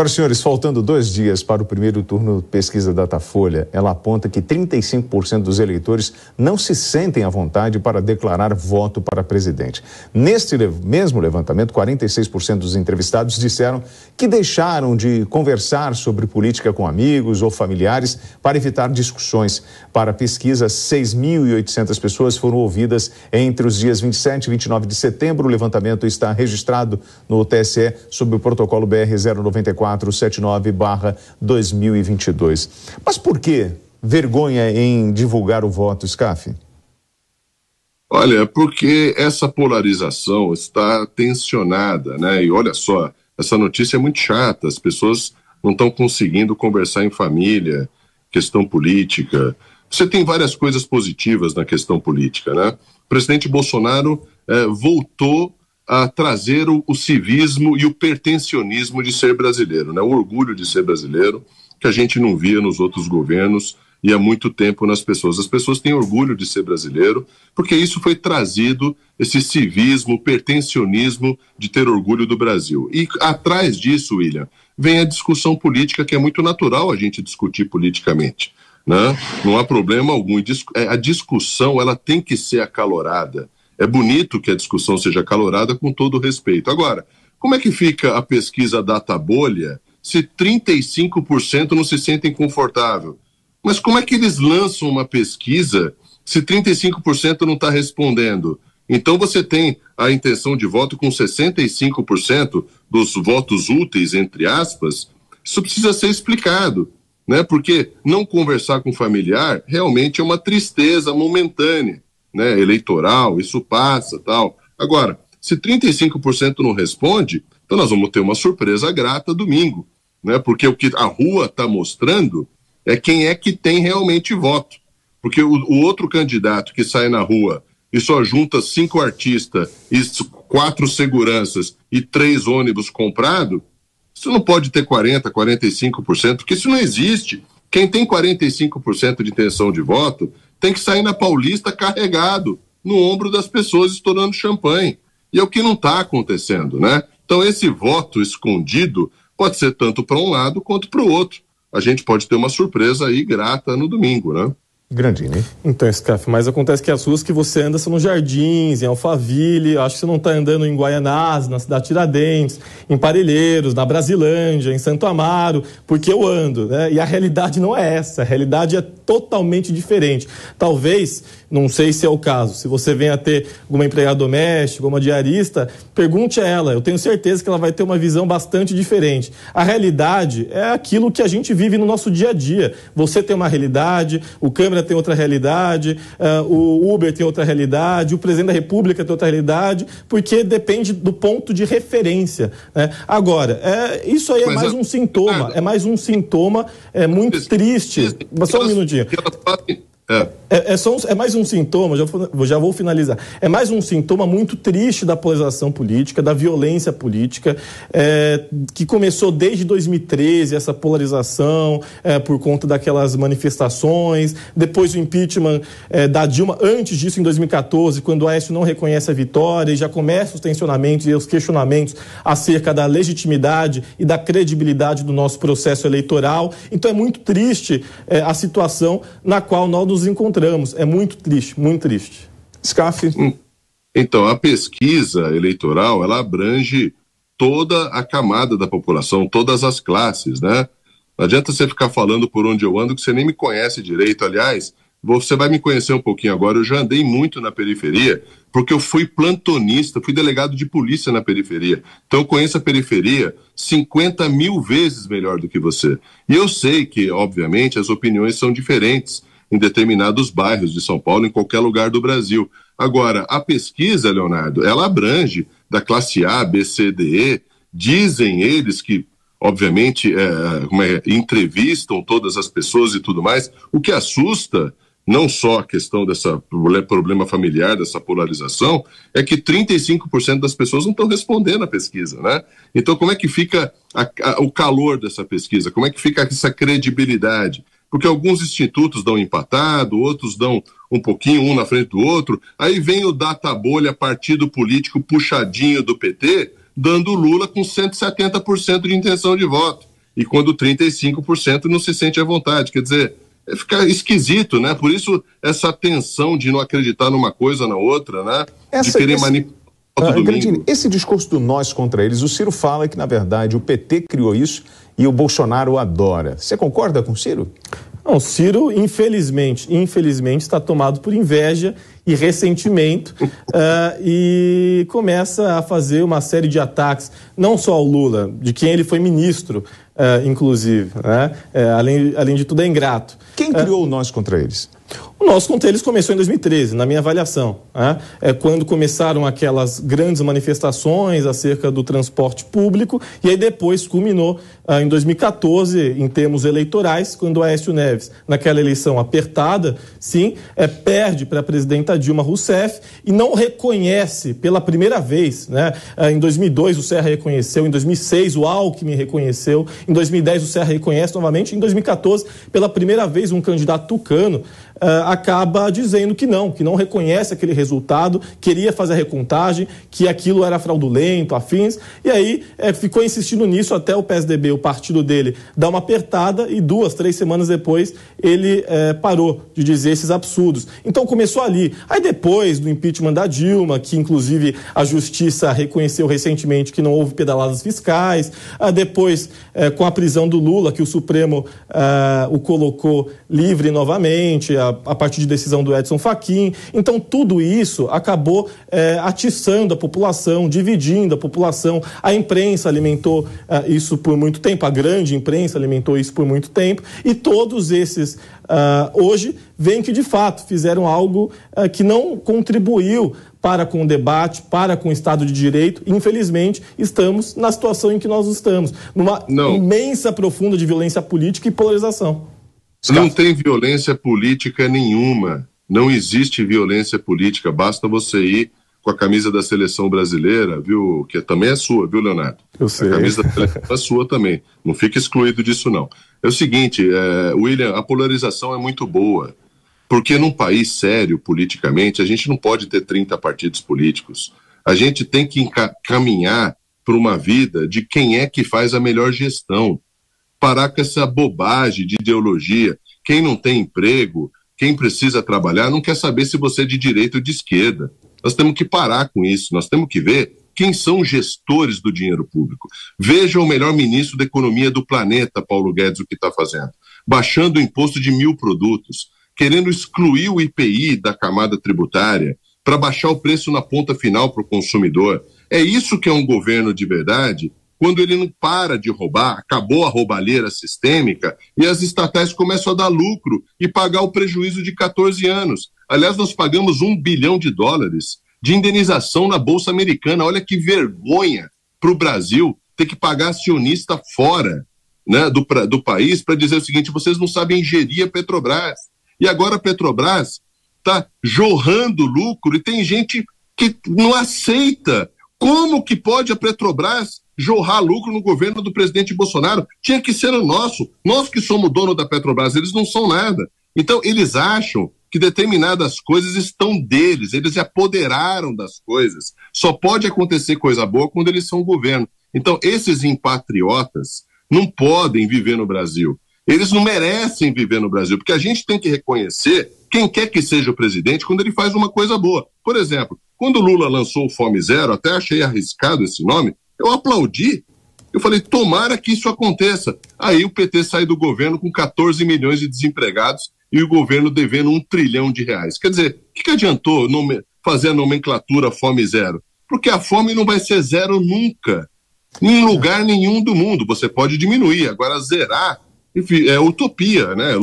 Agora, senhores, faltando dois dias para o primeiro turno, pesquisa Datafolha, ela aponta que 35% dos eleitores não se sentem à vontade para declarar voto para presidente. Neste mesmo levantamento, 46% dos entrevistados disseram que deixaram de conversar sobre política com amigos ou familiares para evitar discussões. Para a pesquisa, 6.800 pessoas foram ouvidas entre os dias 27 e 29 de setembro. O levantamento está registrado no TSE sob o protocolo BR 094 479-2022. Mas por que vergonha em divulgar o voto, SCAF? Olha, é porque essa polarização está tensionada, né? E olha só, essa notícia é muito chata, as pessoas não estão conseguindo conversar em família, questão política. Você tem várias coisas positivas na questão política, né? O presidente Bolsonaro eh, voltou a trazer o, o, civismo e o pertencionismo de ser brasileiro, né? o orgulho de ser brasileiro, que a gente não via nos outros governos e há muito tempo nas pessoas. As pessoas têm orgulho de ser brasileiro, porque isso foi trazido, esse civismo, o pertencionismo de ter orgulho do Brasil. E atrás disso, William, vem a discussão política, que é muito natural a gente discutir politicamente. Né? Não há problema algum. É, a discussão ela tem que ser acalorada é bonito que a discussão seja calorada com todo respeito. Agora, como é que fica a pesquisa data bolha se 35% não se sentem confortável? Mas como é que eles lançam uma pesquisa se 35% não está respondendo? Então você tem a intenção de voto com 65% dos votos úteis, entre aspas. Isso precisa ser explicado, né? Porque não conversar com o familiar realmente é uma tristeza momentânea né, eleitoral, isso passa tal. Agora, se 35% não responde, então nós vamos ter uma surpresa grata domingo, né? Porque o que a rua está mostrando é quem é que tem realmente voto. Porque o, o, outro candidato que sai na rua e só junta cinco artistas e quatro seguranças e três ônibus comprado, isso não pode ter 40%, 45%, porque isso não existe. Quem tem 45% de intenção de voto tem que sair na Paulista carregado no ombro das pessoas estourando champanhe. E é o que não está acontecendo, né? Então, esse voto escondido pode ser tanto para um lado quanto para o outro. A gente pode ter uma surpresa aí grata no domingo, né? grandinho, né? Então, Scaf, mas acontece que as ruas que você anda são nos Jardins, em Alphaville, acho que você não está andando em Guaianás, na cidade Tiradentes, em Parelheiros, na Brasilândia, em Santo Amaro, porque eu ando, né? E a realidade não é essa, a realidade é totalmente diferente. Talvez, não sei se é o caso, se você venha ter alguma empregada doméstica, uma diarista, pergunte a ela, eu tenho certeza que ela vai ter uma visão bastante diferente. A realidade é aquilo que a gente vive no nosso dia a dia. Você tem uma realidade, o câmera Câmara tem outra realidade, uh, o Uber tem outra realidade, o presidente da República tem outra realidade, porque depende do ponto de referência. Né? Agora, é, isso aí é mais, é. um sintoma, é mais um sintoma, é mais um sintoma muito triste. Só um minutinho. É. É, é, só um, é mais um sintoma, já, já vou finalizar. É mais um sintoma muito triste da polarização política, da violência política, é, que começou desde 2013, essa polarização é, por conta daquelas manifestações, depois o impeachment é, da Dilma, antes disso, em 2014, quando o Aécio não reconhece a vitória e já começa os tensionamentos e os questionamentos acerca da legitimidade e da credibilidade do nosso processo eleitoral. Então é muito triste é, a situação na qual nós nos nos encontramos. É muito triste, muito triste. Scaf. Hum. Então, a pesquisa eleitoral, ela abrange toda a camada da população, todas as classes, né? Não adianta você ficar falando por onde eu ando que você nem me conhece direito. Aliás, você vai me conhecer um pouquinho agora. Eu já andei muito na periferia, porque eu fui plantonista, fui delegado de polícia na periferia. Então eu conheço a periferia 50 mil vezes melhor do que você. E eu sei que, obviamente, as opiniões são diferentes em determinados bairros de São Paulo, em qualquer lugar do Brasil. Agora, a pesquisa, Leonardo, ela abrange da classe A, B, C, D, E. Dizem eles que, obviamente, é, é, entrevistam todas as pessoas e tudo mais, o que assusta não só a questão desse problema familiar, dessa polarização, é que 35% das pessoas não estão respondendo à pesquisa, né? Então, como é que fica a, a, o calor dessa pesquisa? Como é que fica essa credibilidade? porque alguns institutos dão empatado, outros dão um pouquinho, um na frente do outro. Aí vem o data bolha, partido político puxadinho do PT, dando Lula com 170% de intenção de voto. E quando 35% não se sente à vontade. Quer dizer, é ficar esquisito, né? Por isso, essa tensão de não acreditar numa coisa na outra, né? Essa, de querer manipular ah, Grandini, esse discurso do nós contra eles, o Ciro fala que, na verdade, o PT criou isso e o Bolsonaro adora. Você concorda com o Ciro? Não, o Ciro, infelizmente, infelizmente, está tomado por inveja e ressentimento uh, e começa a fazer uma série de ataques, não só ao Lula, de quem ele foi ministro, uh, inclusive. Né? É, além, além de tudo, é ingrato. Quem criou o nós contra eles? O nosso com começou em 2013, na minha avaliação, né? é quando começaram aquelas grandes manifestações acerca do transporte público e aí depois culminou ah, em 2014 em termos eleitorais, quando o Aécio Neves, naquela eleição apertada, sim, é, perde para a presidenta Dilma Rousseff e não reconhece pela primeira vez, né? Ah, em 2002 o Serra reconheceu, em 2006 o Alckmin reconheceu, em 2010 o Serra reconhece novamente, em 2014 pela primeira vez um candidato tucano ah, acaba dizendo que não, que não reconhece aquele resultado, queria fazer a recontagem, que aquilo era fraudulento, afins, e aí é, ficou insistindo nisso até o PSDB, o partido dele, dar uma apertada e duas, três semanas depois ele é, parou de dizer esses absurdos. Então começou ali. Aí depois do impeachment da Dilma, que inclusive a justiça reconheceu recentemente que não houve pedaladas fiscais, ah, depois é, com a prisão do Lula, que o Supremo ah, o colocou livre novamente, a, a partir de decisão do Edson Fachin. Então tudo isso acabou é, atiçando a população, dividindo a população. A imprensa alimentou é, isso por muito tempo, a grande imprensa alimentou isso por muito tempo. E todos esses é, hoje veem que de fato fizeram algo é, que não contribuiu para com o debate, para com o Estado de Direito. Infelizmente, estamos na situação em que nós estamos, numa não. imensa profunda de violência política e polarização. Não tem violência política nenhuma. Não existe violência política. Basta você ir com a camisa da seleção brasileira, viu? Que também é sua, viu, Leonardo? Eu sei. A camisa da seleção é sua também. Não fica excluído disso, não. É o seguinte, é, William, a polarização é muito boa. Porque num país sério politicamente, a gente não pode ter 30 partidos políticos. A gente tem que caminhar para uma vida de quem é que faz a melhor gestão parar com essa bobagem de ideologia. Quem não tem emprego, quem precisa trabalhar, não quer saber se você é de direita ou de esquerda. Nós temos que parar com isso, nós temos que ver quem são os gestores do dinheiro público. Veja o melhor ministro da Economia do planeta, Paulo Guedes, o que está fazendo. Baixando o imposto de mil produtos, querendo excluir o IPI da camada tributária para baixar o preço na ponta final para o consumidor. É isso que é um governo de verdade quando ele não para de roubar, acabou a roubalheira sistêmica e as estatais começam a dar lucro e pagar o prejuízo de 14 anos. Aliás, nós pagamos um bilhão de dólares de indenização na Bolsa Americana. Olha que vergonha para o Brasil ter que pagar acionista fora né, do, do país para dizer o seguinte: vocês não sabem gerir a Petrobras. E agora a Petrobras está jorrando lucro e tem gente que não aceita. Como que pode a Petrobras jorrar lucro no governo do presidente Bolsonaro. Tinha que ser o nosso. Nós que somos dono da Petrobras, eles não são nada. Então, eles acham que determinadas coisas estão deles, eles se apoderaram das coisas. Só pode acontecer coisa boa quando eles são governo. Então, esses impatriotas não podem viver no Brasil. Eles não merecem viver no Brasil, porque a gente tem que reconhecer quem quer que seja o presidente quando ele faz uma coisa boa. Por exemplo, quando Lula lançou o Fome Zero, até achei arriscado esse nome, eu aplaudi. Eu falei, tomara que isso aconteça. Aí o PT sai do governo com 14 milhões de desempregados e o governo devendo um trilhão de reais. Quer dizer, o que, que adiantou nome... fazer a nomenclatura fome zero? Porque a fome não vai ser zero nunca. Em lugar nenhum do mundo. Você pode diminuir. Agora, zerar enfim, é utopia, né? É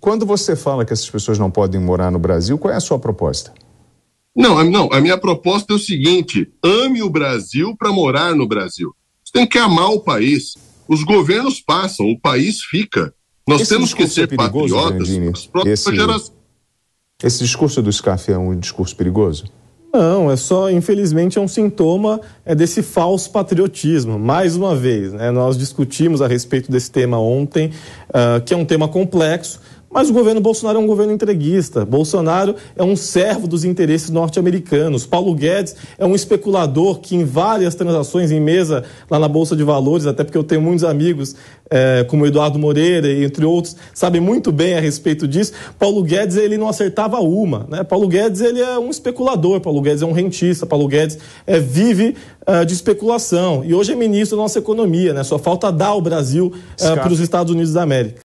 Quando você fala que essas pessoas não podem morar no Brasil, qual é a sua proposta? Não, a, não, a minha proposta é o seguinte: ame o Brasil para morar no Brasil. Você tem que amar o país. Os governos passam, o país fica. Nós esse temos que ser é perigoso, patriotas. Esse, esse discurso do SCAF é um discurso perigoso? Não, é só, infelizmente, é um sintoma é desse falso patriotismo. Mais uma vez, né, nós discutimos a respeito desse tema ontem, uh, que é um tema complexo mas o governo Bolsonaro é um governo entreguista. Bolsonaro é um servo dos interesses norte-americanos. Paulo Guedes é um especulador que, em várias transações em mesa lá na Bolsa de Valores, até porque eu tenho muitos amigos, é, como Eduardo Moreira, entre outros, sabem muito bem a respeito disso. Paulo Guedes ele não acertava uma. Né? Paulo Guedes ele é um especulador, Paulo Guedes é um rentista, Paulo Guedes é, vive uh, de especulação. E hoje é ministro da nossa economia, né? só falta dar o Brasil uh, para os Estados Unidos da América.